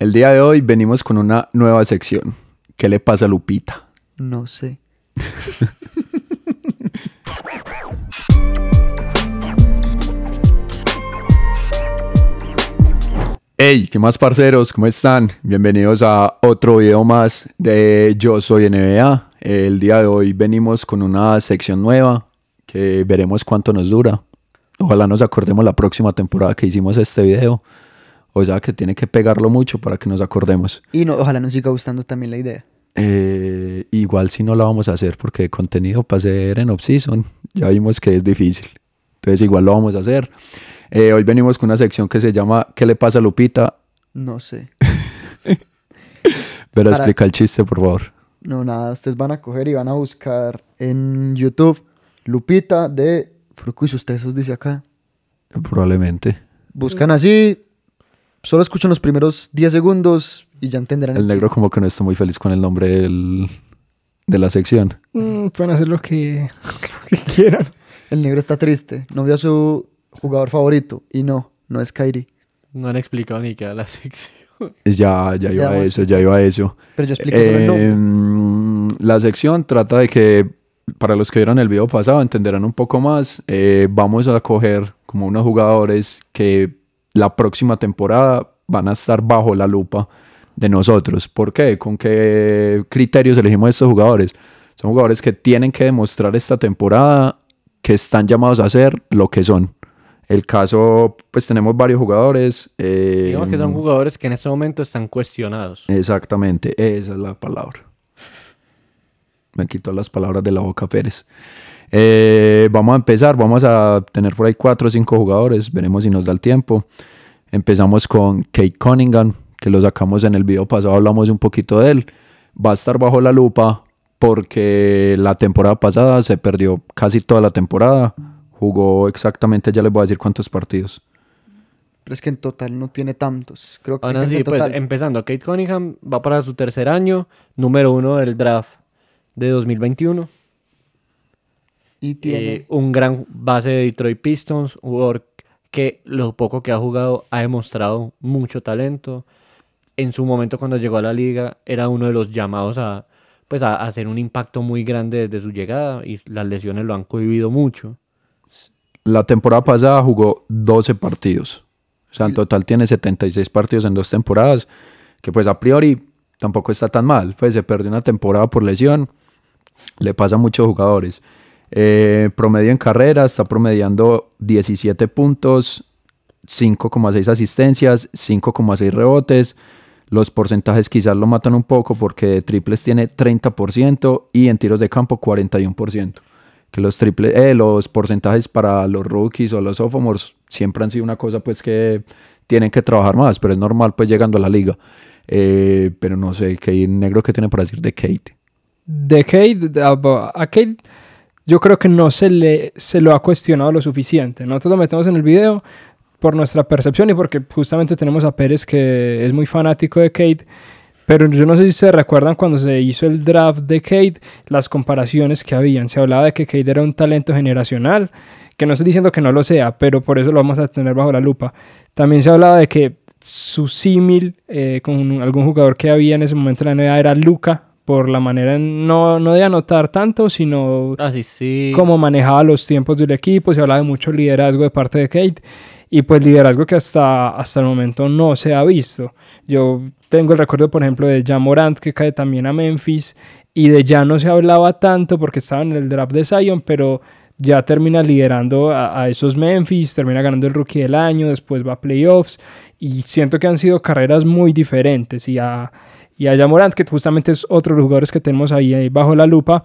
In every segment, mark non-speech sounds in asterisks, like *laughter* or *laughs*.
El día de hoy venimos con una nueva sección. ¿Qué le pasa a Lupita? No sé. Hey, ¿qué más parceros? ¿Cómo están? Bienvenidos a otro video más de Yo Soy NBA. El día de hoy venimos con una sección nueva que veremos cuánto nos dura. Ojalá nos acordemos la próxima temporada que hicimos este video. O sea que tiene que pegarlo mucho para que nos acordemos. Y ojalá nos siga gustando también la idea. Eh, igual si no la vamos a hacer porque contenido para hacer en off-season ya vimos que es difícil. Entonces igual lo vamos a hacer. Eh, hoy venimos con una sección que se llama ¿Qué le pasa a Lupita? No sé. *laughs* Pero explica el chiste, por favor. No, nada, ustedes van a coger y van a buscar en YouTube Lupita de Fruco y sus dice acá. Probablemente. Buscan así, Solo escuchan los primeros 10 segundos y ya entenderán. El, negro como que no está muy feliz con el nombre de la sección. Mm, pueden hacer *laughs* lo que, quieran. El negro está triste. No vio a su jugador favorito. Y no, no es Kairi. No han explicado ni qué la sección. *laughs* Ya, ya iba a eso, ya iba a eso. Pero yo explico em, La sección trata de que, para los que vieron el video pasado, entenderán un poco más. Eh, vamos a coger como unos jugadores que la próxima temporada van a estar bajo la lupa de nosotros. ¿Por qué? ¿Con qué criterios elegimos estos jugadores? Son jugadores que tienen que demostrar esta temporada que están llamados a hacer lo que son. El caso, pues tenemos varios jugadores. Eh, Digamos que son jugadores que en este momento están cuestionados. Exactamente, esa es la palabra. Me quito las palabras de la boca Pérez. Eh, vamos a empezar, vamos a tener por ahí cuatro o cinco jugadores, veremos si nos da el tiempo. Empezamos con Kate Cunningham, que lo sacamos en el video pasado, hablamos un poquito de él. Va a estar bajo la lupa porque la temporada pasada se perdió casi toda la temporada. Jugó exactamente, ya les voy a decir cuántos partidos. Pero es que en total no tiene tantos. Creo que, pues, empezando, Kate Cunningham va para su tercer año, número uno del draft de 2021. Eh, tiene un gran base de Detroit Pistons, jugador que lo poco que ha jugado ha demostrado mucho talento. En su momento cuando llegó a la liga era uno de los llamados a, pues, a hacer un impacto muy grande desde su llegada y las lesiones lo han cohibido mucho. La temporada pasada jugó 12 partidos. O sea, en total tiene 76 partidos en dos temporadas, que pues a priori tampoco está tan mal. Pues se perdió una temporada por lesión, le pasa a muchos jugadores. Eh, promedio en carrera, está promediando 17 puntos, 5,6 asistencias, 5,6 rebotes. Los porcentajes quizás lo matan un poco porque triples tiene 30% y en tiros de campo 41%. Que los triples, eh, los porcentajes para los rookies o los sophomores siempre han sido una cosa pues que tienen que trabajar más, pero es normal pues llegando a la liga. Eh, pero no sé, ¿qué negro que tiene para decir de Kate? De Kate, ah, a Kate yo creo que no se, le, se lo ha cuestionado lo suficiente. Nosotros lo metemos en el video por nuestra percepción y porque justamente tenemos a Pérez que es muy fanático de Kate. Pero yo no sé si se recuerdan cuando se hizo el draft de Kate, las comparaciones que habían. Se hablaba de que Kate era un talento generacional, que no estoy diciendo que no lo sea, pero por eso lo vamos a tener bajo la lupa. También se hablaba de que su símil eh, con algún jugador que había en ese momento en la NBA era Luca, por la manera no, no de anotar tanto, sino Así, ah, manejaba los tiempos del equipo. Se hablaba de mucho liderazgo de parte de Kate y pues liderazgo que hasta, hasta el momento no se ha visto. Yo tengo el recuerdo, por ejemplo, de Jan Morant que cae también a Memphis y de ya no se hablaba tanto porque estaba en el draft de Zion, pero ya termina liderando a, a, esos Memphis, termina ganando el rookie del año, después va a playoffs y siento que han sido carreras muy diferentes y a y a Morant, que justamente es otro de los jugadores que tenemos ahí, bajo la lupa.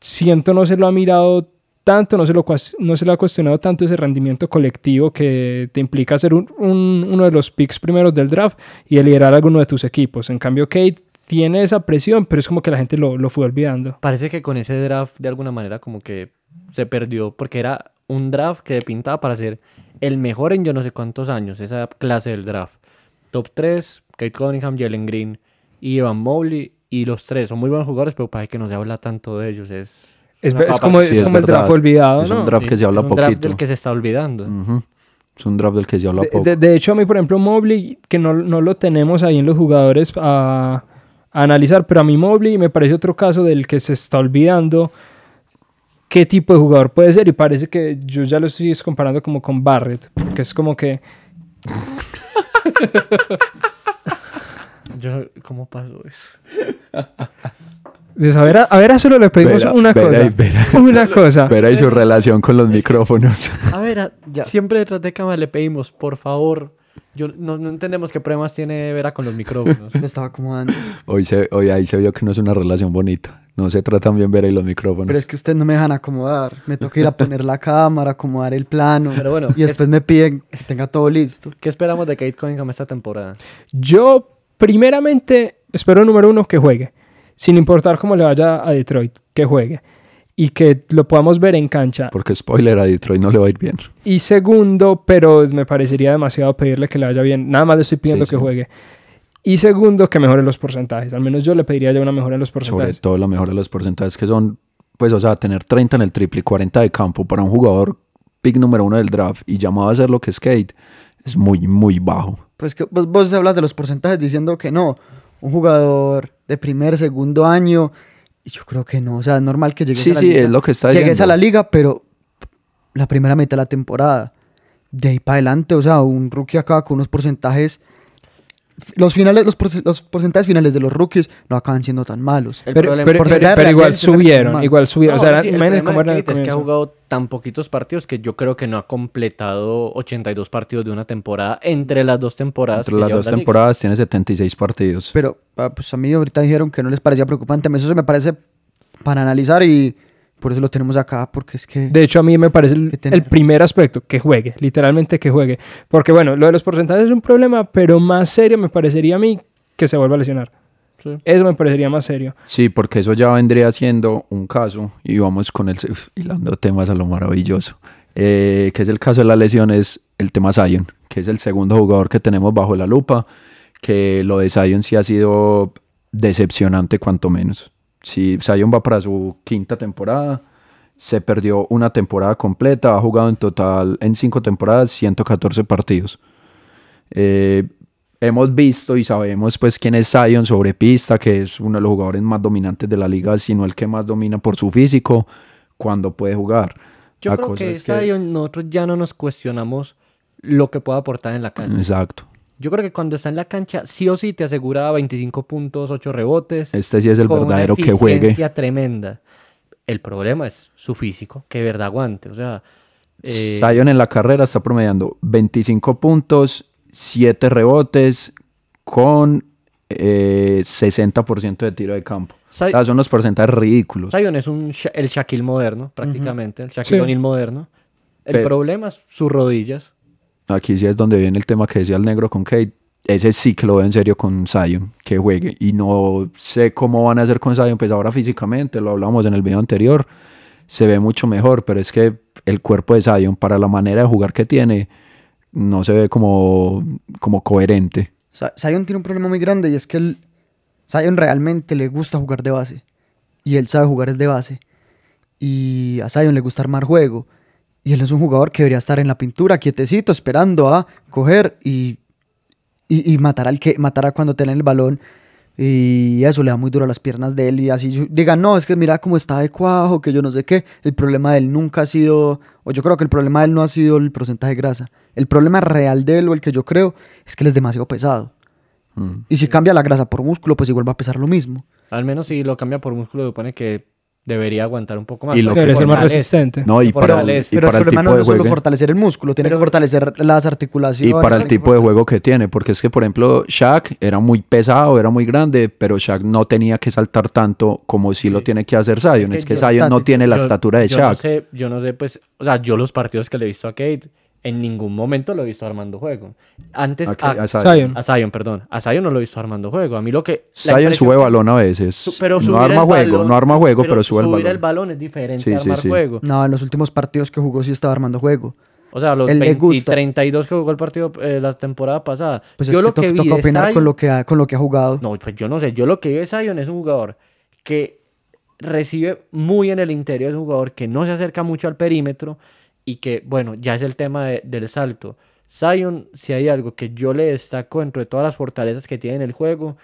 Siento no se lo ha mirado tanto, no se lo, no se lo ha cuestionado tanto ese rendimiento colectivo que te implica ser uno de los picks primeros del draft y el liderar alguno de tus equipos. En cambio, Kate tiene esa presión, pero es como que la gente lo, lo fue olvidando. Parece que con ese draft, de alguna manera, como que se perdió, porque era un draft que pintaba para ser el mejor en yo no sé cuántos años, esa clase del draft. Top 3, Kate Cunningham, Jalen Green, y Evan Mobley. Y los tres son muy buenos jugadores, pero para que no se habla tanto de ellos. Es, es, como, el draft olvidado. Es un draft que se habla un draft del que se está olvidando. Es un draft del que se habla poco. De, hecho, a mí, por ejemplo, Mobley, que no, lo tenemos ahí en los jugadores a, analizar, pero a mí Mobley me parece otro caso del que se está olvidando qué tipo de jugador puede ser y parece que yo ya lo estoy comparando como con Barrett, porque es como que... *laughs* Yo, ¿cómo pasó eso? *laughs* a, a ver, a solo le pedimos una, cosa, *laughs* una cosa. Vera y su relación con los micrófonos. A ver, ya. siempre detrás de cámara le pedimos, por favor. Yo, no, entendemos qué problemas tiene Vera con los micrófonos. *laughs* Me estaba acomodando. Hoy, se, hoy ahí se vio que no es una relación bonita. No se tratan bien Vera y los micrófonos. Pero es que ustedes no me dejan acomodar. Me toca ir a poner la cámara, acomodar el plano. Pero bueno. Y después me piden que tenga todo listo. ¿Qué esperamos de Kate Cunningham esta temporada? Yo primeramente, espero número uno que juegue, sin importar cómo le vaya a Detroit, que juegue y que lo podamos ver en cancha. Porque spoiler a Detroit no le va a ir bien. Y segundo, pero me parecería demasiado pedirle que le vaya bien. Nada más le estoy pidiendo que juegue. Y segundo, que mejore los porcentajes. Al menos yo le pediría ya una mejora en los porcentajes. Sobre todo la mejora en los porcentajes, que son, pues, o sea, tener 30 en el triple y 40 de campo para un jugador pick número uno del draft y llamado a hacer lo que es Kate, es muy, muy bajo pues que vos, vos hablas de los porcentajes diciendo que no, un jugador de primer, segundo año, y yo creo que no, o sea, es normal que llegues a la sí, liga. es lo que está Llegues a la liga, pero la primera mitad de la temporada, de ahí para adelante, o sea, un rookie acaba con unos porcentajes los finales, los, porcentajes finales de los rookies no acaban siendo tan malos. pero, igual, subieron, igual subieron, o sea, es que ha jugado tan poquitos partidos que yo creo que no ha completado 82 partidos de una temporada entre las dos temporadas. Entre las dos temporadas tiene 76 partidos. Pero ah, pues a mí ahorita dijeron que no les parecía preocupante, eso se me parece para analizar y por eso lo tenemos acá, porque es que... De hecho, a mí me parece el, primer aspecto, que juegue, literalmente que juegue. Porque bueno, lo de los porcentajes es un problema, pero más serio me parecería a mí que se vuelva a lesionar. Eso me parecería más serio. Sí, porque eso ya vendría siendo un caso, y vamos con el... *laughs* hilando temas a lo maravilloso. Eh, que es el caso de las lesiones, es el tema Zion, que es el segundo jugador que tenemos bajo la lupa, que lo de Zion sí ha sido decepcionante cuanto menos. Si Zion va para su quinta temporada. Se perdió una temporada completa. Ha jugado en total en cinco temporadas 114 partidos. Eh, hemos visto y sabemos pues quién es Zion sobre pista, que es uno de los jugadores más dominantes de la liga, sino el que más domina por su físico cuando puede jugar. Yo creo que, nosotros ya no nos cuestionamos lo que puede aportar en la cancha. Exacto. Yo creo que cuando está en la cancha, sí o sí te asegura 25 puntos, 8 rebotes. Este sí es el verdadero que juegue. tremenda. El problema es su físico, que verdad aguante. O sea. Eh... Zion en la carrera está promediando 25 puntos, 7 rebotes, con 60% eh, de tiro de campo. o sea, son unos porcentajes ridículos. Zion es un, el Shaquille moderno, prácticamente, el Shaquille moderno. El problema es sus rodillas. Aquí sí es donde viene el tema que decía el negro con Kate. Ese sí que lo veo en serio con Zion, que juegue. Y no sé cómo van a hacer con Zion, pues ahora físicamente, lo hablamos en el video anterior, se ve mucho mejor, pero es que el cuerpo de Zion, para la manera de jugar que tiene, no se ve como, como coherente. Zion tiene un problema muy grande y es que el, Zion realmente le gusta jugar de base. Y él sabe jugar es de base. Y a Zion le gusta armar juego. Y él es un jugador que debería estar en la pintura, quietecito, esperando a coger y, y, matar al que matará cuando tenga el balón. Y eso le da muy duro a las piernas de él. Y así digan, no, es que mira cómo está de cuajo, que yo no sé qué. El problema de él nunca ha sido, o yo creo que el problema de él no ha sido el porcentaje de grasa. El problema real de él, o el que yo creo, es que él es demasiado pesado. Mm. Y si cambia la grasa por músculo, pues igual va a pesar lo mismo. Al menos si lo cambia por músculo, supone que debería aguantar un poco más. Y lo que ser más resistente. No, y para, el, el, tipo no de juego. fortalecer el músculo, tiene que fortalecer las articulaciones. Y para el tipo de juego que tiene, porque es que, por ejemplo, Shaq era muy pesado, era muy grande, pero Shaq no tenía que saltar tanto como si sí. lo tiene que hacer Zion. Es que, Zion no tiene la estatura de yo Shaq. No sé, yo no sé, pues, o sea, yo los partidos que le he visto a Kate en ningún momento lo he visto armando juego. Antes ah, a, Sion. perdón. A Zion no lo he visto armando juego. A mí lo que Zion sube balón a veces. pero no arma juego, no arma juego, pero, sube el balón. Subir el balón es diferente a armar juego. No, en los últimos partidos que jugó sí estaba armando juego. O sea, los 20 y 32 que jugó el partido eh, la temporada pasada. Pues yo es lo que, que opinar con lo que ha, con lo que ha jugado. No, pues yo no sé, yo lo que vi de Zion es un jugador que recibe muy en el interior, es un jugador que no se acerca mucho al perímetro y que, bueno, ya es el tema del salto. Zion, si hay algo que yo le destaco entre de todas las fortalezas que tiene en el juego,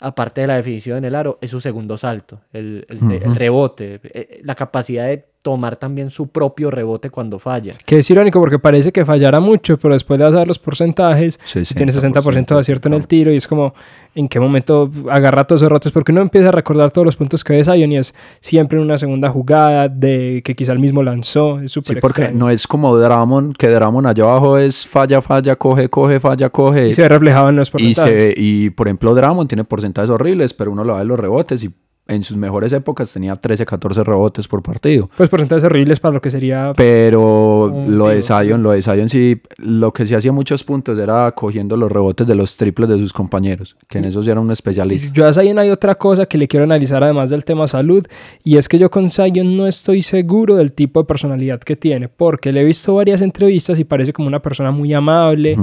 aparte de la definición en el aro, es su segundo salto, el, el rebote, eh, la capacidad de tomar también su propio rebote cuando falla. Que es irónico porque parece que fallará mucho, pero después de hacer los porcentajes, tiene 60% de acierto en el tiro y es como en qué momento agarra todos esos rotos, porque uno empieza a recordar todos los puntos que ves Zion y es siempre una segunda jugada de que quizá el mismo lanzó, es Sí, porque no es como Dramon, que Dramon allá abajo es falla, falla, coge, coge, falla, coge. Y se reflejaban en los porcentajes. Y, por ejemplo Dramon tiene porcentajes horribles, pero uno lo ve en los rebotes y en sus mejores épocas tenía 13, 14 rebotes por partido. Pues porcentajes horribles para lo que sería. Pero lo de Zion, lo de Zion sí, lo que sí hacía muchos puntos era cogiendo los rebotes de los triples de sus compañeros, que en eso sí era un especialista. Yo a Zion hay otra cosa que le quiero analizar además del tema salud, y es que yo con Zion no estoy seguro del tipo de personalidad que tiene, porque le he visto varias entrevistas y parece como una persona muy amable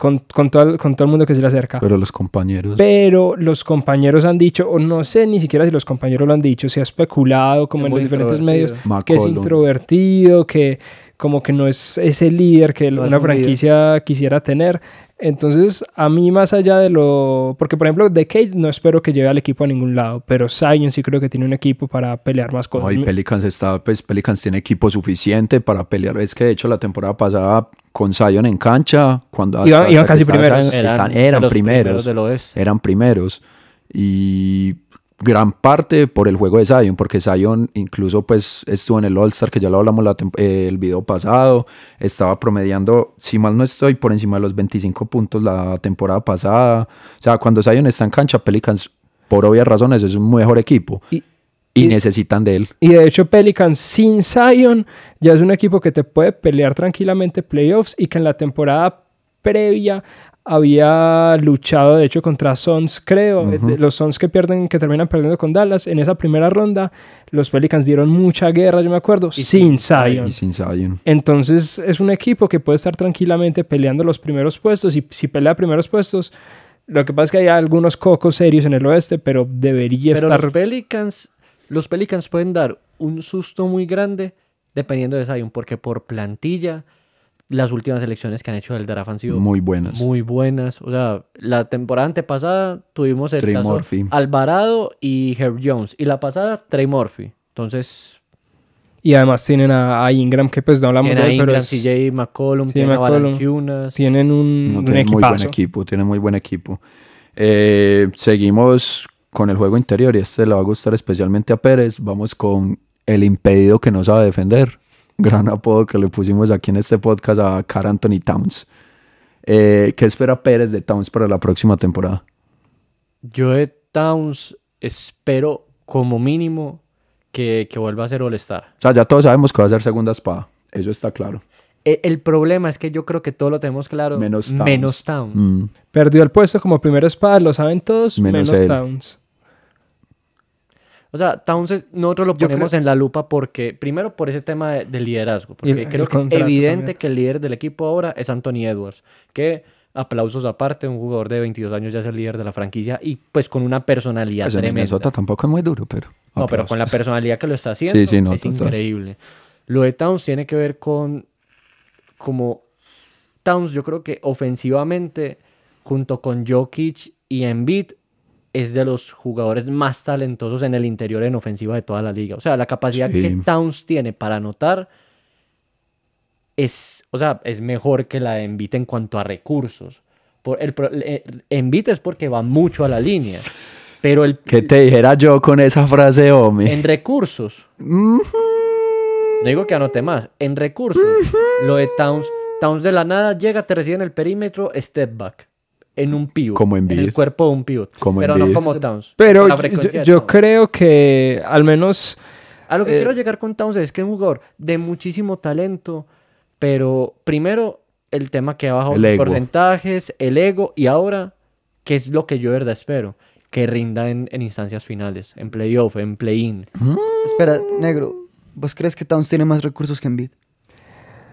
con, todo el, mundo que se le acerca. Pero los compañeros. Pero los compañeros han dicho, o no sé ni siquiera si los compañeros lo han dicho, se ha especulado como en los diferentes medios, que es introvertido, que como que no es ese líder que una franquicia quisiera tener. Entonces, a mí más allá de lo... Porque, por ejemplo, Decade no espero que lleve al equipo a ningún lado, pero Sion sí creo que tiene un equipo para pelear más cosas. No, y Pelicans, está, pues, Pelicans tiene equipo suficiente para pelear. Es que, de hecho, la temporada pasada con Sion en cancha, cuando... Iban, casi primeros. eran, primeros. Eran primeros. Y gran parte por el juego de Zion, porque Zion incluso pues estuvo en el All-Star, que ya lo hablamos eh, el video pasado, estaba promediando, si mal no estoy, por encima de los 25 puntos la temporada pasada. O sea, cuando Zion está en cancha, Pelicans, por obvias razones, es un mejor equipo. Y, y necesitan de él. Y de hecho, Pelicans sin Zion ya es un equipo que te puede pelear tranquilamente playoffs y que en la temporada previa había luchado de hecho contra Suns, creo, eh, los Sons que pierden, que terminan perdiendo con Dallas en esa primera ronda, los Pelicans dieron mucha guerra, yo me acuerdo, sin, Zion. Entonces es un equipo que puede estar tranquilamente peleando los primeros puestos y si pelea primeros puestos, lo que pasa es que hay algunos cocos serios en el oeste, pero debería pero estar los Pelicans, los Pelicans pueden dar un susto muy grande dependiendo de Zion porque por plantilla las últimas elecciones que han hecho el Daraf han sido muy buenas. Muy buenas. O sea, la temporada antepasada tuvimos el caso Alvarado y Herb Jones. Y la pasada, Trey Murphy. Entonces. Y además tienen a, Ingram, que pues no hablamos de él, pero es... CJ McCollum, tiene tienen McCollum. Tienen un, muy buen equipo, tienen muy buen equipo. Eh, seguimos con el juego interior y este le va a gustar especialmente a Pérez. Vamos con el impedido que no sabe defender gran apodo que le pusimos aquí en este podcast a Car Anthony Towns. Eh, ¿Qué espera Pérez de Towns para la próxima temporada? Yo de Towns espero como mínimo que, vuelva a ser All-Star. O sea, ya todos sabemos que va a ser segunda espada. Eso está claro. E, el, problema es que yo creo que todo lo tenemos claro. Menos Towns. Mm. Perdió el puesto como primera espada, lo saben todos, menos Towns. O sea, Townsend nosotros lo ponemos en la lupa porque, primero por ese tema de, liderazgo, porque creo que es evidente que el líder del equipo ahora es Anthony Edwards, que aplausos aparte, un jugador de 22 años ya es el líder de la franquicia y pues con una personalidad pues tremenda. En Minnesota tampoco es muy duro, pero... No, pero con la personalidad que lo está haciendo es increíble. Lo de Towns tiene que ver con como Towns yo creo que ofensivamente junto con Jokic y Embiid es de los jugadores más talentosos en el interior en ofensiva de toda la liga. O sea, la capacidad que Towns tiene para anotar es, o sea, es mejor que la de en cuanto a recursos. Por el, eh, es porque va mucho a la línea. Pero el que te dijera yo con esa frase, hombre. En recursos. No digo que anote más, en recursos. Lo de Towns, Towns de la nada llega, te recibe en el perímetro, step back en un pivot. Como en, el cuerpo de un pivot. Como pero no como Towns. Pero yo, creo que al menos... A lo que quiero eh, llegar con Towns es que es un jugador de muchísimo talento, pero primero el tema que ha bajado los porcentajes, el ego, y ahora, ¿qué es lo que yo de verdad espero? Que rinda en, instancias finales, en playoff, en play-in. Mm. Espera, negro, ¿vos crees que Towns tiene más recursos que Embiid?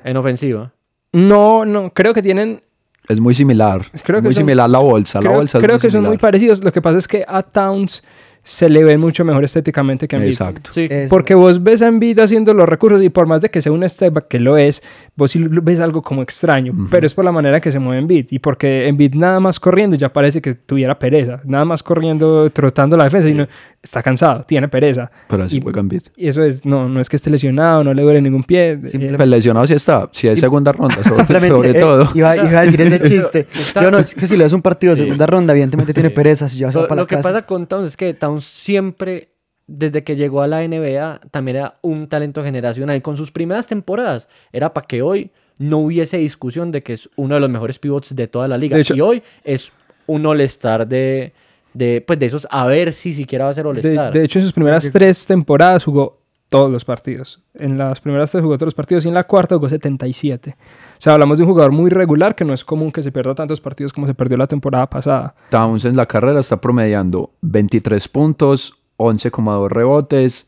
En ofensiva. No, no, creo que tienen es muy similar. es que muy similar la bolsa. la bolsa creo que son muy parecidos. Lo que pasa es que a Towns se le ve mucho mejor estéticamente que a Embiid. Exacto. Porque vos ves a Embiid haciendo los recursos y por más de que sea un step que lo es, vos sí ves algo como extraño, pero es por la manera que se mueve Embiid y porque Embiid nada más corriendo ya parece que tuviera pereza, nada más corriendo, trotando la defensa, y no, está cansado, tiene pereza. Pero así fue Gambit Y eso es, no, no es que esté lesionado, no le duele ningún pie. Simple, eh, pues lesionado sí está, si hay segunda ronda, sobre, eh, todo. Iba, a decir ese *laughs* chiste. Yo no, es que si le das un partido de segunda ronda, evidentemente tiene pereza. Si yo lo, para lo que pasa con Towns es que Towns siempre desde que llegó a la NBA también era un talento generacional. Y con sus primeras temporadas era para que hoy no hubiese discusión de que es uno de los mejores pivots de toda la liga. y hoy es un all de, de, pues, de esos a ver si siquiera va a ser all De, hecho, en sus primeras tres temporadas jugó todos los partidos. En las primeras tres jugó todos los partidos y en la cuarta jugó 77. O sea, hablamos de un jugador muy regular que no es común que se pierda tantos partidos como se perdió la temporada pasada. Towns en la carrera está promediando 23 puntos, 11,2 rebotes.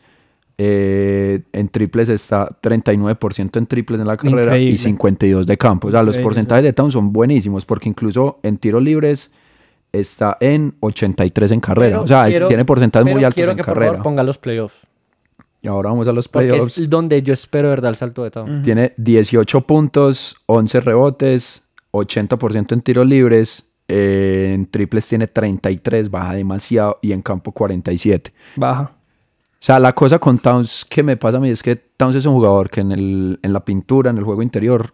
Eh, en triples está 39% en triples en la carrera y 52 de campo. O sea, los porcentajes de Towns son buenísimos porque incluso en tiros libres está en 83 en carrera. o sea, tiene porcentajes muy altos quiero en que carrera. Por ponga los playoffs. Y ahora vamos a los playoffs. es donde yo espero, ¿verdad? El salto de Towns. Tiene 18 puntos, 11 rebotes, 80% en tiros libres. en triples tiene 33, baja demasiado. Y en campo 47. Baja. O sea, la cosa con Towns que me pasa a mí es que Towns es un jugador que el, en la pintura, en el juego interior,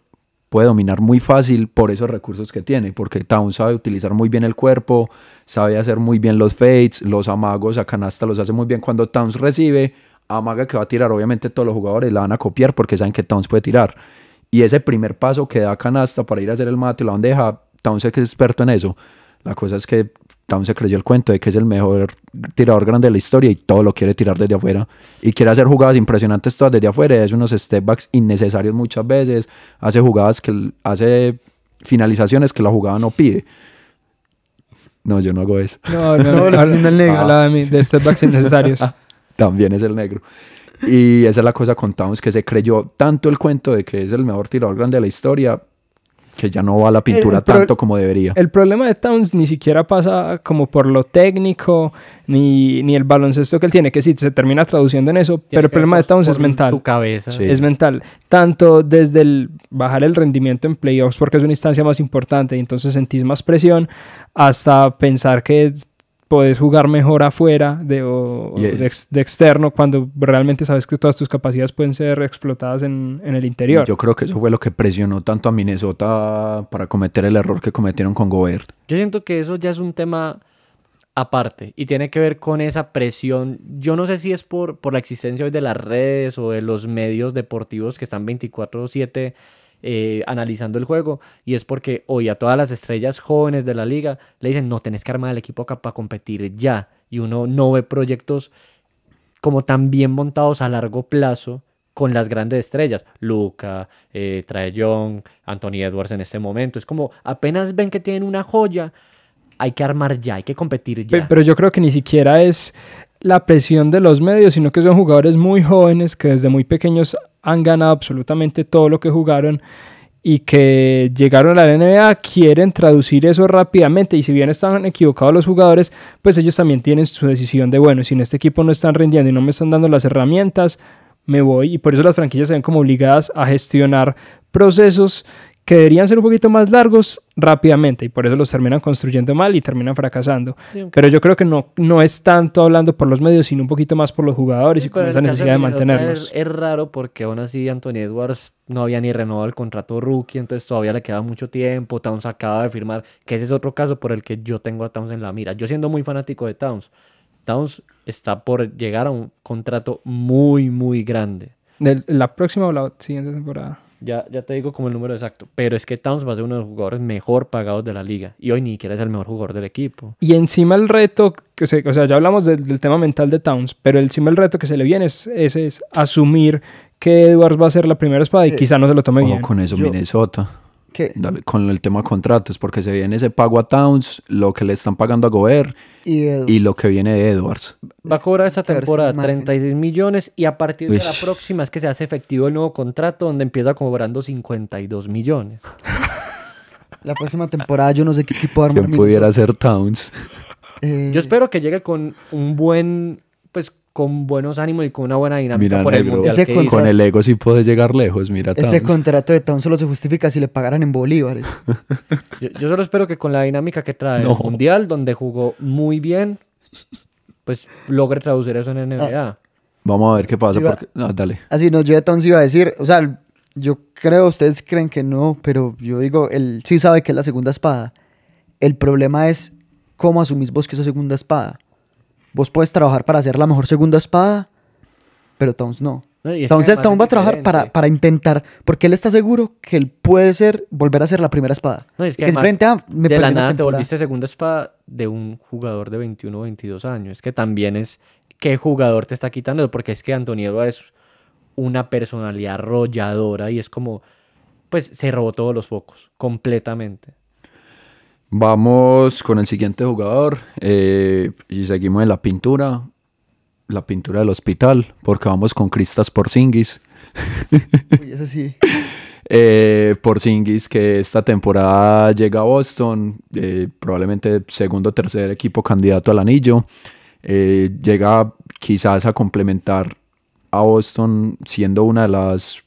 puede dominar muy fácil por esos recursos que tiene, porque Towns sabe utilizar muy bien el cuerpo, sabe hacer muy bien los fades, los amagos a canasta los hace muy bien cuando Towns recibe, amaga que va a tirar, obviamente todos los jugadores la van a copiar porque saben que Towns puede tirar. Y ese primer paso que da canasta para ir a hacer el mate la la bandeja, Towns es experto en eso. La cosa es que ...Towns se creyó el cuento de que es el mejor tirador grande de la historia y todo lo quiere tirar desde afuera. Y quiere hacer jugadas impresionantes todas desde afuera. Es unos stepbacks innecesarios muchas veces. Hace jugadas que hace finalizaciones que la jugada no pide. No, yo no hago eso. No, *laughs* no, no, hablando negro. de, mí, de innecesarios. *laughs* También es el negro. Y esa es la cosa con Towns, que se creyó tanto el cuento de que es el mejor tirador grande de la historia que ya no va a la pintura tanto como debería. El problema de Towns ni siquiera pasa como por lo técnico, ni, ni el baloncesto que él tiene, que sí, se termina traduciendo en eso, pero el problema de Towns es mental. Su cabeza. Es mental. Tanto desde el bajar el rendimiento en playoffs, porque es una instancia más importante, y entonces sentís más presión, hasta pensar que podés jugar mejor afuera de, o, de, externo cuando realmente sabes que todas tus capacidades pueden ser explotadas en, el interior. Yo creo que eso fue lo que presionó tanto a Minnesota para cometer el error que cometieron con Gobert. Yo siento que eso ya es un tema aparte y tiene que ver con esa presión. Yo no sé si es por, por la existencia hoy de las redes o de los medios deportivos que están 24-7 eh, analizando el juego y es porque hoy a todas las estrellas jóvenes de la liga le dicen no tenés que armar el equipo acá para competir ya y uno no ve proyectos como tan bien montados a largo plazo con las grandes estrellas, Luca, eh, Trae Young, Anthony Edwards en este momento. Es como apenas ven que tienen una joya, hay que armar ya, hay que competir ya. Pero, yo creo que ni siquiera es la presión de los medios, sino que son jugadores muy jóvenes que desde muy pequeños han ganado absolutamente todo lo que jugaron y que llegaron a la NBA, quieren traducir eso rápidamente y si bien están equivocados los jugadores, pues ellos también tienen su decisión de, bueno, si en este equipo no están rindiendo y no me están dando las herramientas, me voy y por eso las franquicias se ven como obligadas a gestionar procesos que deberían ser un poquito más largos rápidamente y por eso los terminan construyendo mal y terminan fracasando. Pero yo creo que no, no es tanto hablando por los medios, sino un poquito más por los jugadores y con esa necesidad de mantenerlos. Es, raro porque aún así Anthony Edwards no había ni renovado el contrato rookie, entonces todavía le queda mucho tiempo, Towns acaba de firmar, que ese es otro caso por el que yo tengo a Towns en la mira. Yo siendo muy fanático de Towns, Towns está por llegar a un contrato muy, muy grande. la próxima o la siguiente temporada. Ya, ya te digo como el número exacto. Pero es que Towns va a ser uno de los jugadores mejor pagados de la liga. Y hoy ni siquiera es el mejor jugador del equipo. Y encima el reto, que o sea, ya hablamos del tema mental de Towns, pero encima el reto que se le viene es, es, asumir que Edwards va a ser la primera espada y eh, quizá no se lo tome bien. con eso, Minnesota con el tema contratos, porque se viene ese pago a Towns, lo que le están pagando a Gobert y, lo que viene de Edwards. Va a cobrar esta temporada 36 millones y a partir de la próxima es que se hace efectivo el nuevo contrato donde empieza cobrando 52 millones. La próxima temporada yo no sé qué equipo armar que pudiera ser Towns? Eh, yo espero que llegue con un buen, pues con buenos ánimos y con una buena dinámica por el mundial. con el ego sí puede llegar lejos, mira. Ese contrato de Town solo se justifica si le pagaran en bolívares. *laughs* yo, solo espero que con la dinámica que trae el mundial, donde jugó muy bien, pues logre traducir eso en ah. NBA. Vamos a ver qué pasa. No, dale. Así, no, yo de Towns iba a decir, o sea, yo creo, ustedes creen que no, pero yo digo, él sí sabe que es la segunda espada. El problema es cómo asumís vos que es la segunda espada. Vos puedes trabajar para hacer la mejor segunda espada, pero Towns no. Entonces Towns va a trabajar para, intentar, porque él está seguro que él puede ser, volver a ser la primera espada. No, es que, a, ah, me de la nada te volviste segunda espada de un jugador de 21 o 22 años. Es que también es qué jugador te está quitando, porque es que Antonio es una personalidad arrolladora y es como, pues se robó todos los focos, completamente. Vamos con el siguiente jugador eh, y seguimos en la pintura, la pintura del hospital, porque vamos con Cristas Porzingis. *laughs* Uy, *laughs* eh, por que esta temporada llega a Boston, eh, probablemente segundo o tercer equipo candidato al anillo. llega quizás a complementar a Boston siendo una de las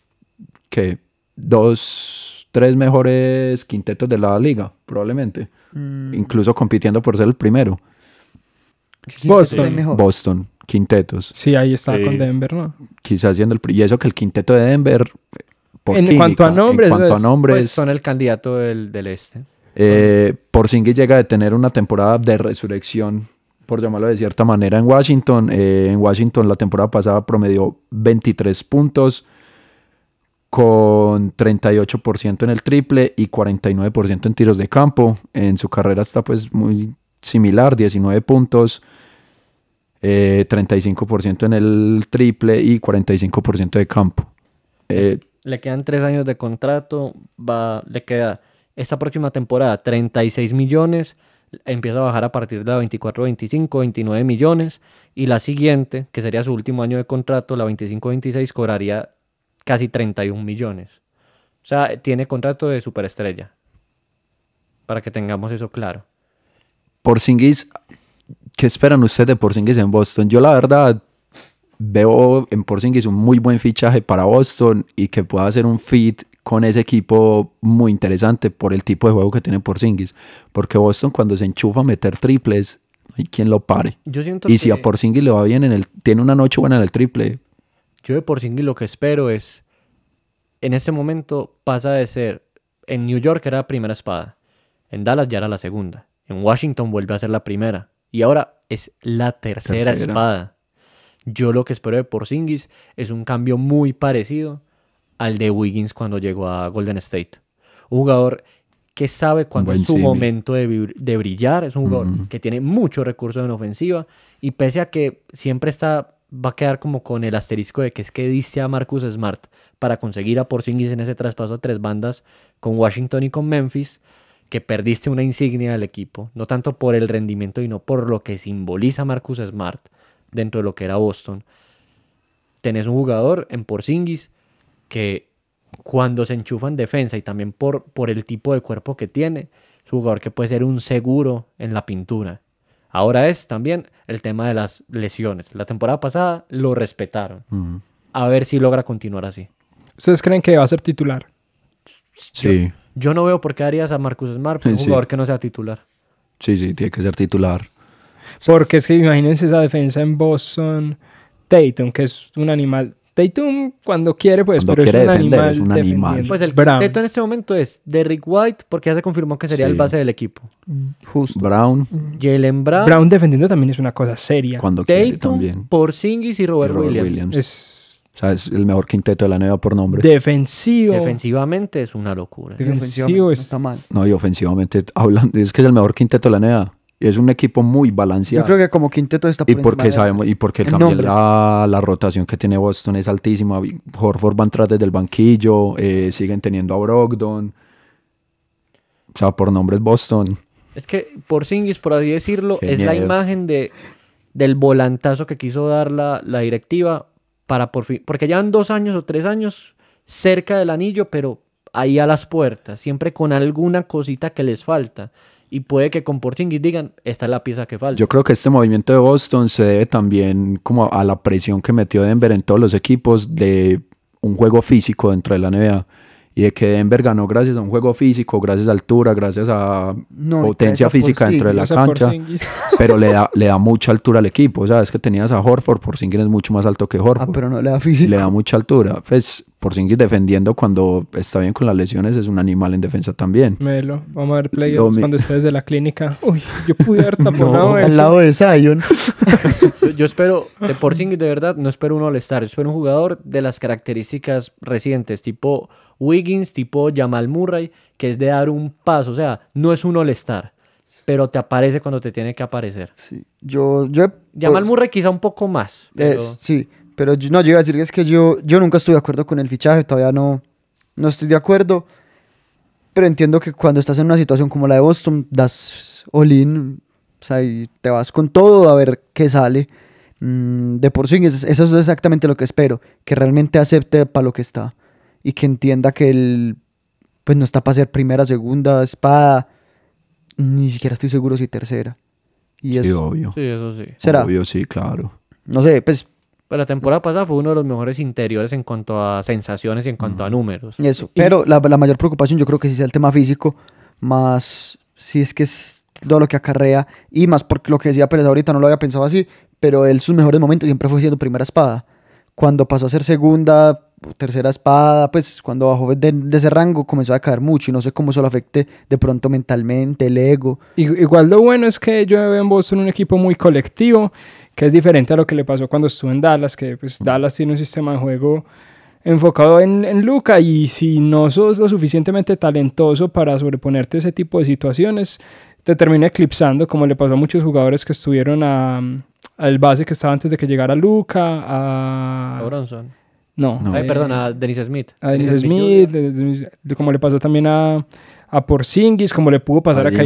que dos tres mejores quintetos de la liga, probablemente. Mm. Incluso compitiendo por ser el primero. Boston. Boston, quintetos. Sí, ahí está con Denver, ¿no? Quizás siendo el Y eso que el quinteto de Denver, en cuanto a nombres, pues, pues, son el candidato del, del este. Eh, Singh llega a tener una temporada de resurrección, por llamarlo de cierta manera, en Washington. Eh, en Washington la temporada pasada promedió 23 puntos, con 38% en el triple y 49% en tiros de campo. En su carrera está pues muy similar, 19 puntos, 35% eh, en el triple y 45% de campo. Eh, le quedan tres años de contrato, va, le queda esta próxima temporada 36 millones, empieza a bajar a partir de la 24, 25, 29 millones y la siguiente, que sería su último año de contrato, la 25, 26, cobraría casi 31 millones. O sea, tiene contrato de superestrella. Para que tengamos eso claro. Porzingis, ¿qué esperan ustedes de Porzingis en Boston? Yo la verdad veo en Porzingis un muy buen fichaje para Boston y que pueda hacer un fit con ese equipo muy interesante por el tipo de juego que tiene Porzingis. Porque Boston cuando se enchufa a meter triples, hay quien lo pare. y si a Porzingis le va bien, en el, tiene una noche buena en el triple, yo de Porzingis lo que espero es, en este momento pasa de ser, en New York era la primera espada, en Dallas ya era la segunda, en Washington vuelve a ser la primera y ahora es la tercera, espada. Yo lo que espero de Porzingis es un cambio muy parecido al de Wiggins cuando llegó a Golden State. Un jugador que sabe cuándo es su momento de, brillar, es un jugador que tiene muchos recursos en ofensiva y pese a que siempre está va a quedar como con el asterisco de que es que diste a Marcus Smart para conseguir a Porzingis en ese traspaso a tres bandas con Washington y con Memphis, que perdiste una insignia del equipo, no tanto por el rendimiento, y no por lo que simboliza Marcus Smart dentro de lo que era Boston. Tenés un jugador en Porzingis que cuando se enchufa en defensa y también por, por el tipo de cuerpo que tiene, es un jugador que puede ser un seguro en la pintura Ahora es también el tema de las lesiones. La temporada pasada lo respetaron. A ver si logra continuar así. ¿Ustedes creen que va a ser titular? Sí. Yo, no veo por qué harías a Marcus Smart un jugador que no sea titular. Sí, sí, tiene que ser titular. Porque es que imagínense esa defensa en Boston, Tatum, que es un animal Tatum cuando quiere, pues, Pues el quinteto en este momento es Derrick White, porque ya se confirmó que sería el base del equipo. Brown. Jalen Brown. Brown defendiendo también es una cosa seria. Cuando también. Por y y Robert Williams. Es... O sea, es el mejor quinteto de la NBA por nombre. Defensivo. Defensivamente es una locura. Defensivamente. No está mal. No, y ofensivamente hablando, es que es el mejor quinteto de la NBA es un equipo muy balanceado. Yo creo que como quinteto está por Y porque sabemos, y porque también la, rotación que tiene Boston es altísima. Horford va a entrar desde el banquillo, eh, siguen teniendo a Brogdon. O sea, por nombres Boston. Es que por Singis, por así decirlo, es la imagen de, del volantazo que quiso dar la, la directiva para por fin. Porque llevan dos años o tres años cerca del anillo, pero ahí a las puertas, siempre con alguna cosita que les falta y puede que con Porzingis digan, esta es la pieza que falta. Yo creo que este movimiento de Boston se debe también como a la presión que metió Denver en todos los equipos de un juego físico dentro de la NBA. Y de que Denver ganó gracias a un juego físico, gracias a altura, gracias a potencia física dentro de la cancha. *laughs* Pero le da, le da mucha altura al equipo. Sabes es que tenías a Horford, Porzingis es mucho más alto que Horford. Ah, pero no le da físico. Le da mucha altura. Pues Porzingis defendiendo cuando está bien con las lesiones es un animal en defensa también. Melo, vamos a ver playoffs cuando estés de la clínica. Uy, yo pude haber *laughs* taponado eso. Al lado de Zion. *laughs* yo espero, de Porzingis de verdad, no espero un All-Star. espero un jugador de las características recientes, tipo Wiggins, tipo Jamal Murray, que es de dar un paso. O sea, no es un All-Star, pero te aparece cuando te tiene que aparecer. Sí, yo... yo Jamal pues Murray quizá un poco más. sí, pero yo, no, yo iba a decir que es que yo, yo nunca estuve de acuerdo con el fichaje, todavía no, no estoy de acuerdo. Pero entiendo que cuando estás en una situación como la de Boston, das all-in, o sea, y te vas con todo a ver qué sale. Mm, de por sí, eso, es exactamente lo que espero, que realmente acepte para lo que está y que entienda que él pues no está para ser primera, segunda, espada, ni siquiera estoy seguro si tercera. Y sí, obvio. Sí, eso sí. ¿Será? Obvio, sí, claro. No sé, pues pero pues la temporada pasada fue uno de los mejores interiores en cuanto a sensaciones y en cuanto a números. Eso, pero la, mayor preocupación yo creo que sí sea el tema físico, más si es que es todo lo que acarrea y más porque lo que decía Pérez ahorita no lo había pensado así, pero él sus mejores momentos siempre fue siendo primera espada. Cuando pasó a ser segunda, tercera espada, pues cuando bajó de, ese rango comenzó a caer mucho y no sé cómo eso lo afecte de pronto mentalmente, el ego. Igual lo bueno es que yo veo en Boston un equipo muy colectivo que es diferente a lo que le pasó cuando estuvo en Dallas, que pues, mm. Dallas tiene un sistema de juego enfocado en, en Luca y si no sos lo suficientemente talentoso para sobreponerte a ese tipo de situaciones, te termina eclipsando, como le pasó a muchos jugadores que estuvieron al base que estaba antes de que llegara Luca, a... Bronson. No. Ay, perdón, eh, a Dennis Smith. A Dennis, Smith, como le pasó también a, a Porzingis, como le pudo pasar a, a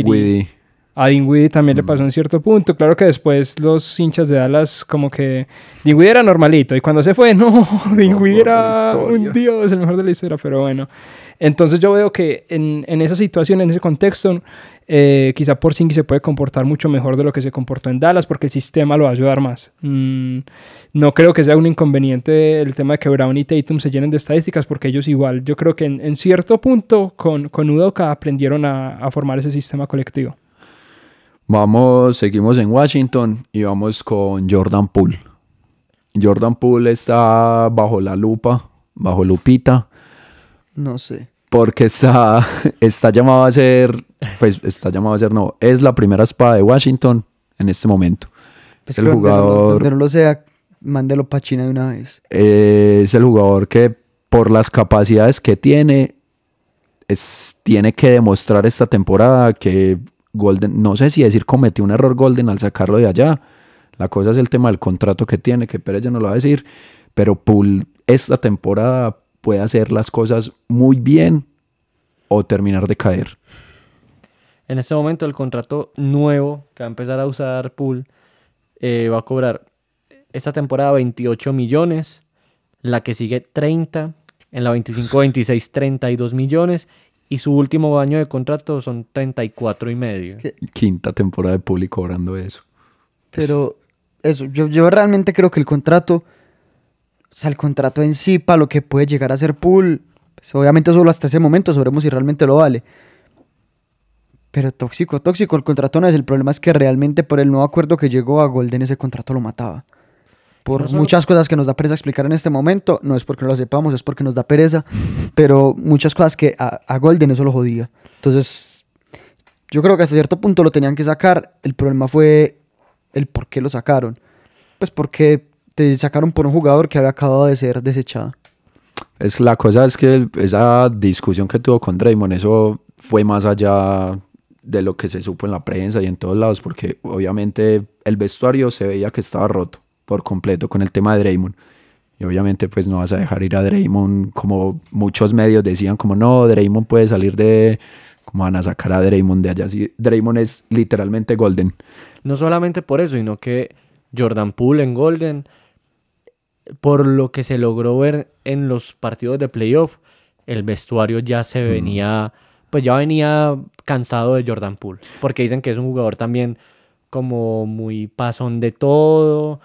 a Dingwiddie también le mm. pasó en cierto punto. Claro que después los hinchas de Dallas, como que Dingwiddie era normalito. Y cuando se fue, *laughs* no, Dingwiddie era un dios, el mejor de la historia. Pero bueno, entonces yo veo que en, en esa situación, en ese contexto, eh, quizá Singh se puede comportar mucho mejor de lo que se comportó en Dallas porque el sistema lo va a ayudar más. Mm, no creo que sea un inconveniente el tema de que Brown y Tatum se llenen de estadísticas porque ellos igual, yo creo que en, cierto punto con, con aprendieron a formar ese sistema colectivo. Vamos, seguimos en Washington y vamos con Jordan Poole. Jordan Poole está bajo la lupa, bajo lupita. No sé. Porque está, *laughs* está llamado a ser, pues está llamado a ser, no, es la primera espada de Washington en este momento. Pues es el jugador... Donde no lo sea, mándelo para China de una vez. Eh, es el jugador que por las capacidades que tiene, es, tiene que demostrar esta temporada que Golden, no sé si decir cometió un error Golden al sacarlo de allá. La cosa es el tema del contrato que tiene, que Pérez ya no lo va a decir, pero Pool esta temporada puede hacer las cosas muy bien o terminar de caer. En este momento el contrato nuevo que va a empezar a usar Pool eh, va a cobrar esta temporada 28 millones, la que sigue 30, en la 25-26 32 millones y su último año de contrato son 34 y medio. Quinta temporada de y cobrando eso. Pero eso, yo, realmente creo que el contrato, o sea, el contrato en sí, para lo que puede llegar a ser Pool, pues, obviamente solo hasta ese momento sabremos si realmente lo vale. Pero tóxico, tóxico, el contrato no es el problema, es que realmente por el nuevo acuerdo que llegó a Golden ese contrato lo mataba por muchas cosas que nos da pereza explicar en este momento. No es porque no lo sepamos, es porque nos da pereza, pero muchas cosas que a, Golden eso lo jodía. Entonces, yo creo que hasta cierto punto lo tenían que sacar. El problema fue el por qué lo sacaron. Pues porque te sacaron por un jugador que había acabado de ser desechado. Es, la cosa es que esa discusión que tuvo con Draymond, eso fue más allá de lo que se supo en la prensa y en todos lados, porque obviamente el vestuario se veía que estaba roto completo con el tema de Draymond. Y obviamente pues no vas a dejar ir a Draymond, como muchos medios decían, como no, Draymond puede salir de... ¿Cómo van a sacar a Draymond de allá? si Draymond es literalmente Golden. No solamente por eso, sino que Jordan Poole en Golden, por lo que se logró ver en los partidos de playoff, el vestuario ya se mm. venía, pues ya venía cansado de Jordan Poole, porque dicen que es un jugador también como muy pasón de todo,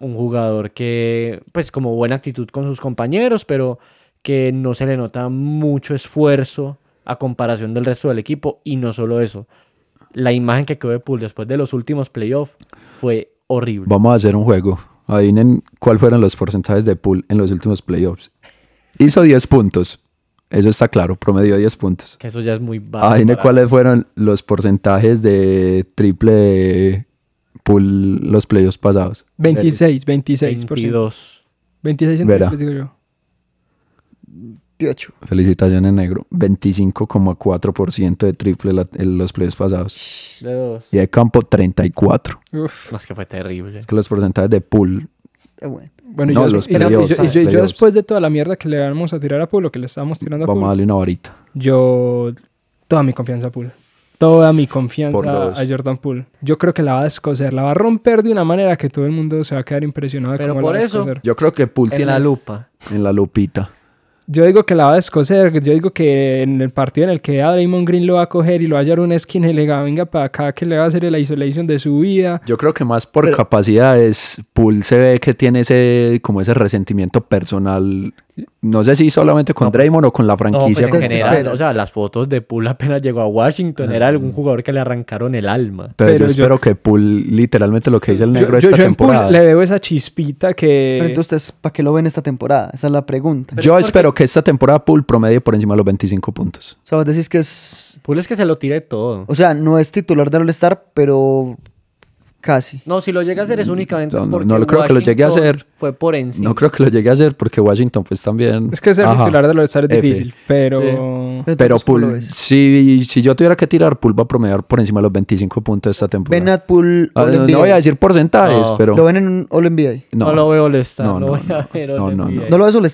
un jugador que, pues como buena actitud con sus compañeros, pero que no se le nota mucho esfuerzo a comparación del resto del equipo. Y no solo eso, la imagen que quedó de Pool después de los últimos playoffs fue horrible. Vamos a hacer un juego. Adivinen cuáles fueron los porcentajes de Pool en los últimos playoffs. Hizo 10 puntos. Eso está claro, promedió 10 puntos. Que eso ya es muy bajo. Adivinen cuáles fueron los porcentajes de triple Liverpool los playoffs pasados. 26, 26. 22. 26 en Verá. digo yo. 28. Felicitaciones, negro. 25,4% de triple en los playoffs pasados. De dos. Y de campo, 34. Uf. que fue terrible. Es que los porcentajes de pool. bueno. yo, después de toda la mierda que le vamos a tirar a Pool, o que le estábamos tirando a Vamos a Pool, yo toda mi confianza a Pool toda mi confianza a Jordan Poole. Yo creo que la va a descoser, la va a romper de una manera que todo el mundo se va a quedar impresionado. Pero por eso, yo creo que Poole tiene la lupa, en la lupita. Yo digo que la va a descoser, yo digo que en el partido en el que a Draymond Green lo va a coger y lo va a llevar una skin y le venga para acá que le va a hacer el isolation de su vida. Yo creo que más por capacidades, Poole se ve que tiene ese como ese resentimiento personal no sé si solamente con pues, Draymond o con la pues, franquicia. No, en general, o sea, las fotos de Pool apenas llegó a Washington, era algún jugador que le arrancaron el alma. Pero, yo espero que Pool literalmente lo que dice el negro esta temporada. le veo esa chispita que. Pero entonces, ¿para qué lo ven esta temporada? Esa es la pregunta. yo espero que esta temporada pool promedie por encima de los 25 puntos. O sea, decís que es. Poole es que se lo tire todo. O sea, no es titular del All-Star, pero Casi. No, si lo llega a hacer es únicamente no, porque creo que lo llegue a hacer. Fue por encima. No creo que lo llegue a hacer porque Washington pues también... Es que ser titular de los estar es difícil, pero... Pues pero, si, yo tuviera que tirar, Pool va a promediar por encima de los 25 puntos esta temporada. Ven a Pool, ah, No voy a decir porcentajes, pero... ¿Lo ven en All-NBA? No. lo veo all no, voy a no, no, ¿No lo veo all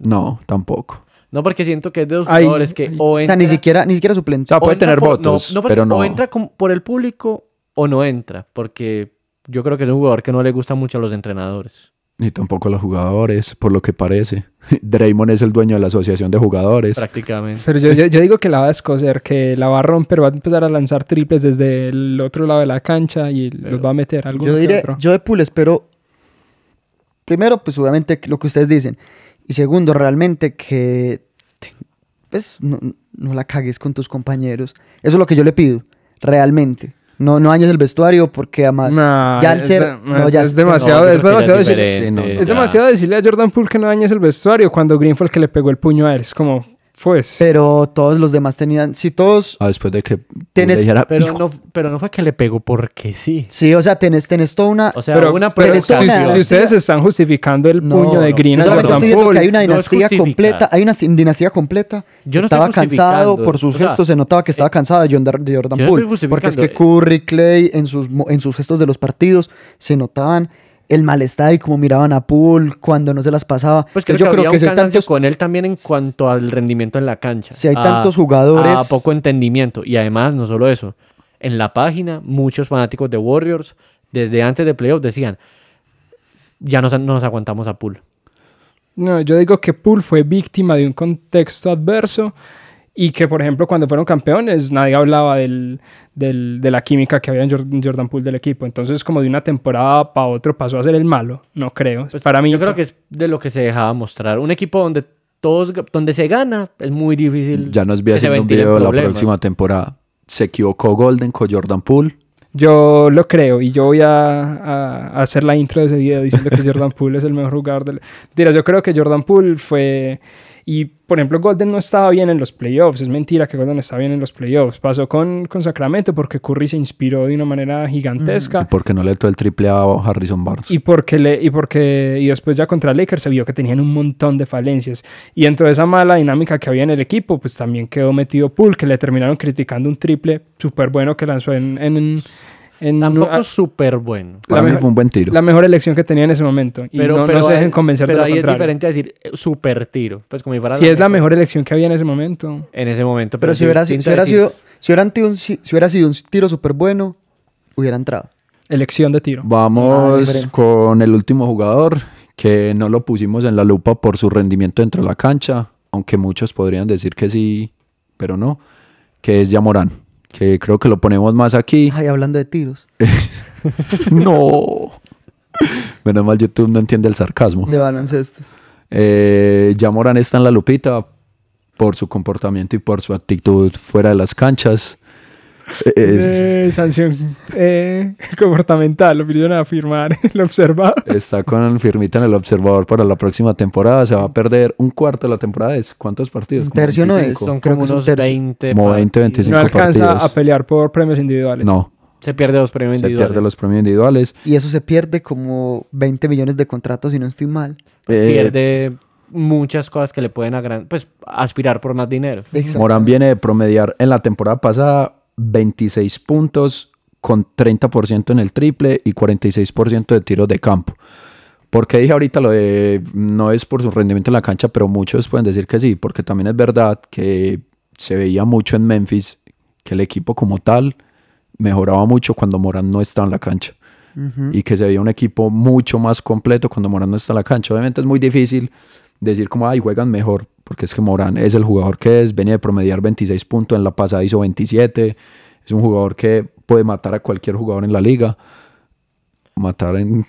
No, tampoco. No, porque siento que es de los jugadores que o entra, sea, ni siquiera, ni siquiera suplente. O sea, puede tener votos, no, pero no. O entra por el público o no entra, porque yo creo que es un jugador que no le gusta mucho a los entrenadores. Ni tampoco a los jugadores, por lo que parece. *laughs* Draymond es el dueño de la asociación de jugadores. Prácticamente. Pero yo, digo que la va a escocer, que la va a romper, va a empezar a lanzar triples desde el otro lado de la cancha y los va a meter algo. Yo yo de Pool espero, primero, pues obviamente lo que ustedes dicen. Y segundo, realmente que, pues, no, no la cagues con tus compañeros. Eso es lo que yo le pido, realmente. No, no años el vestuario porque además ya ser... Es, no, ya demasiado, es demasiado, es demasiado decirle a Jordan Poole que no dañes el vestuario cuando Green fue el que le pegó el puño a él. Es como, pues. Pero todos los demás tenían. Si todos. Ah, después de que. pero, no, pero no fue que le pegó porque sí. Sí, o sea, tenés, tenés toda una. O sea, si, ustedes están justificando el puño de Green, no, no, estoy diciendo que hay una dinastía completa. Hay una dinastía completa. Yo no estaba cansado por sus gestos. Se notaba que eh, estaba cansado de Jordan, de Jordan Poole. Porque es que eh. Curry, Clay, en sus, en sus gestos de los partidos, se notaban el malestar y cómo miraban a Pool cuando no se las pasaba. Pues creo yo creo que, que con él también en cuanto al rendimiento en la cancha. Si hay tantos ah, jugadores a poco entendimiento y además no solo eso, en la página muchos fanáticos de Warriors desde antes de playoffs decían ya no nos aguantamos a Pool. No, yo digo que Pool fue víctima de un contexto adverso y que, por ejemplo, cuando fueron campeones, nadie hablaba del, de la química que había en Jordan Poole del equipo. Entonces, como de una temporada para otro pasó a ser el malo, no creo. Pues, para mí, yo creo que es de lo que se dejaba mostrar. Un equipo donde todos, donde se gana, es muy difícil. Ya nos vi haciendo un video la próxima temporada. Se equivocó Golden con Jordan Poole. Yo lo creo y yo voy a, hacer la intro de ese video diciendo que Jordan Poole es el mejor jugador del. Mira, yo creo que Jordan Poole fue y, por ejemplo, Golden no estaba bien en los playoffs. Es mentira que Golden estaba bien en los playoffs. Pasó con, con Sacramento porque Curry se inspiró de una manera gigantesca. Mm, y porque no le dio el triple a Harrison Barnes. Y porque, le, y porque y después ya contra Lakers se vio que tenían un montón de falencias. Y dentro de esa mala dinámica que había en el equipo, pues también quedó metido Pool, que le terminaron criticando un triple súper bueno que lanzó en, en en, Tampoco súper bueno. la mejor, fue un buen tiro. La mejor elección que tenía en ese momento. pero, no, se dejen convencer ahí es diferente a decir eh, súper tiro. Pues como si es la mejor elección que había en ese momento. En ese momento. Pero, si, hubiera, sido, si, hubiera sido, si, un tiro súper bueno, hubiera entrado. Elección de tiro. Vamos con el último jugador, que no lo pusimos en la lupa por su rendimiento dentro de la cancha, aunque muchos podrían decir que sí, pero no, que es Yamorán que creo que lo ponemos más aquí. Ay, hablando de tiros. *laughs* no. Menos mal YouTube no entiende el sarcasmo. De balance estos. Eh, ya Morán está en la lupita por su comportamiento y por su actitud fuera de las canchas. Eh, eh, eh, sanción eh, *laughs* comportamental, lo pidieron a firmar el observador. Está con firmita en el observador para la próxima temporada. Se va a perder un cuarto de la temporada. ¿Cuántos partidos? Un tercio no es, son como unos 20. Como 25 No alcanza a pelear por premios individuales. No. Se pierde los premios individuales. Se pierde los premios individuales. Y eso se pierde como 20 millones de contratos, si no estoy mal. pierde muchas cosas que le pueden pues, aspirar por más dinero. Morán viene de promediar en la temporada pasada 26 puntos con 30% en el triple y 46% de tiros de campo. Porque dije ahorita lo de no es por su rendimiento en la cancha, pero muchos pueden decir que sí, porque también es verdad que se veía mucho en Memphis que el equipo como tal mejoraba mucho cuando Morán no estaba en la cancha. Y que se veía un equipo mucho más completo cuando Morán no está en la cancha. Obviamente es muy difícil decir como, ay, juegan mejor, porque es que Morán es el jugador que es, venía de promediar 26 puntos, en la pasada hizo 27, es un jugador que puede matar a cualquier jugador en la liga. Matar en...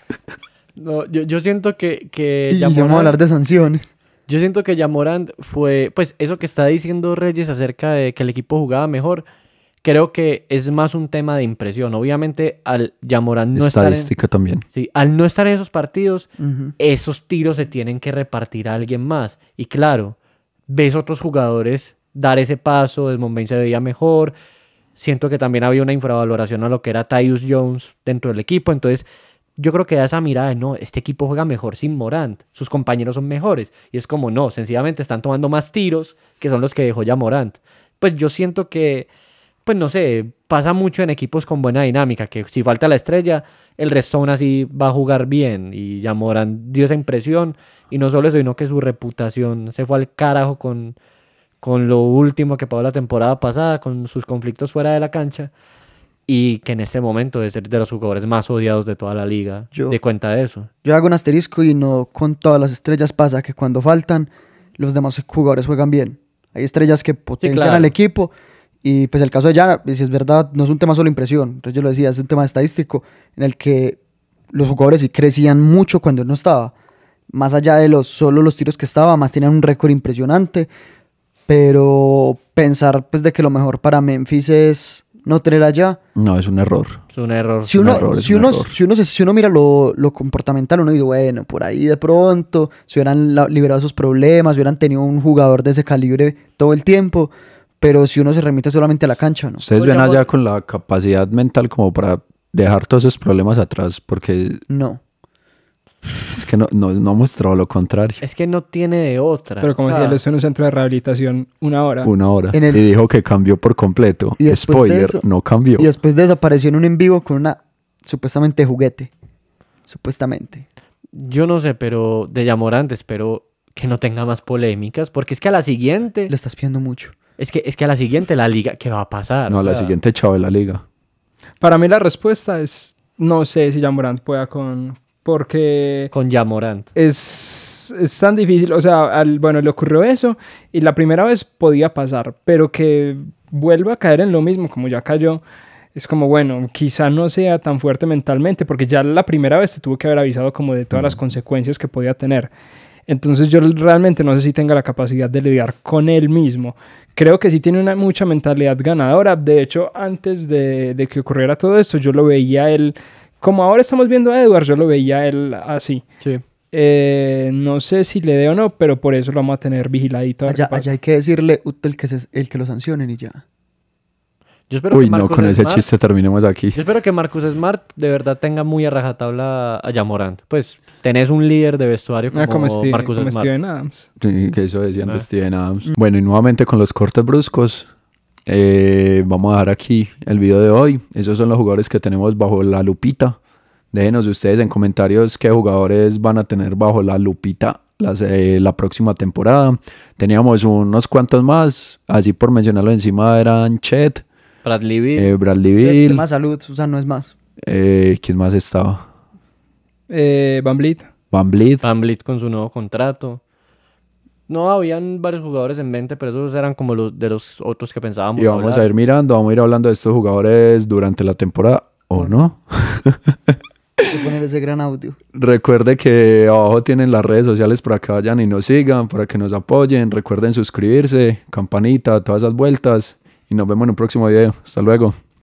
*laughs* no, yo, siento que... que y a hablar de sanciones. Yo siento que Morán fue... Pues eso que está diciendo Reyes acerca de que el equipo jugaba mejor creo que es más un tema de impresión. Obviamente, al Yamorán no estar en, también. al no estar en esos partidos, esos tiros se tienen que repartir a alguien más. Y claro, ves otros jugadores dar ese paso, Desmond se veía mejor. Siento que también había una infravaloración a lo que era Tyus Jones dentro del equipo. Entonces, yo creo que da esa mirada de no, este equipo juega mejor sin Morant, sus compañeros son mejores. Y es como no, sencillamente están tomando más tiros que son los que dejó ya Morant. Pues yo siento que pues no sé, pasa mucho en equipos con buena dinámica, que si falta la estrella, el resto aún así va a jugar bien. Y ya dio esa impresión, y no solo eso, sino que su reputación se fue al carajo con, con lo último que pasó la temporada pasada, con sus conflictos fuera de la cancha, y que en este momento es ser de los jugadores más odiados de toda la liga, yo, de cuenta de eso. Yo hago un asterisco y no con todas las estrellas pasa que cuando faltan, los demás jugadores juegan bien. Hay estrellas que potencian al equipo, y pues el caso de Yara, pues, si es verdad, no es un tema solo impresión, entonces yo lo decía, es un tema estadístico en el que los jugadores sí crecían mucho cuando él no estaba. Más allá de los solo los tiros que estaba, más tenían un récord impresionante. Pero pensar pues de que lo mejor para Memphis es no tener allá. No, es un error. Es un error. Si uno, si, mira lo, lo, comportamental, uno dice, bueno, por ahí de pronto, si hubieran liberado sus problemas, si hubieran tenido un jugador de ese calibre todo el tiempo, pero si uno se remite solamente a la cancha, ¿no? Ustedes pues ven allá con la capacidad mental como para dejar todos esos problemas atrás, porque... No. Es que no, no, ha mostrado lo contrario. Es que no tiene de otra. Pero como decía, él estuvo en un centro de rehabilitación una hora. Una hora. Y dijo que cambió por completo. Y Spoiler, no cambió. Y después desapareció en un en vivo con una supuestamente juguete. Supuestamente. Yo no sé, pero de Yamorante espero que no tenga más polémicas, porque es que a la siguiente... Le estás pidiendo mucho. Es que, es que a la siguiente la liga, ¿qué va a pasar? No, a la siguiente chavo de la liga. Para mí la respuesta es, no sé si Jamorant pueda con... Porque... Con Jamorant. Es, es tan difícil, o sea, bueno, le ocurrió eso y la primera vez podía pasar, pero que vuelva a caer en lo mismo como ya cayó, es como, bueno, quizá no sea tan fuerte mentalmente, porque ya la primera vez te tuvo que haber avisado como de todas las consecuencias que podía tener. Entonces yo realmente no sé si tenga la capacidad de lidiar con él mismo creo que sí tiene una mucha mentalidad ganadora. De hecho, antes de, que ocurriera todo esto, yo lo veía él, como ahora estamos viendo a Edward, yo lo veía él así. Sí. Eh, no sé si le dé o no, pero por eso lo vamos a tener vigiladito. Allá, hay que decirle el que, el que lo sancionen y ya. Yo espero no, con ese chiste terminemos aquí. espero que Marcus Smart de verdad tenga muy a rajatabla a Yamorant. Pues tenés un líder de vestuario ah, como, Marcus Smart. Steven Adams. que eso decían ah. Adams. Bueno, y nuevamente con los cortes bruscos. Eh, vamos a dejar aquí el video de hoy. Esos son los jugadores que tenemos bajo la lupita. Déjenos ustedes en comentarios qué jugadores van a tener bajo la lupita la próxima temporada. Teníamos unos cuantos más, así por mencionarlo encima eran Chet, Brad Bill. Eh, más, salud, Susan no es más. Eh, ¿Quién más estaba? Eh, Van Blit. Van con su nuevo contrato. No, habían varios jugadores en mente, pero esos eran como los de los otros que pensábamos. Y vamos a ir mirando, vamos a ir hablando de estos jugadores durante la temporada, ¿o no? poner ese gran audio. *laughs* Recuerde que abajo tienen las redes sociales para que vayan y nos sigan, para que nos apoyen. Recuerden suscribirse, campanita, todas esas vueltas nos vemos en un próximo video. Hasta luego.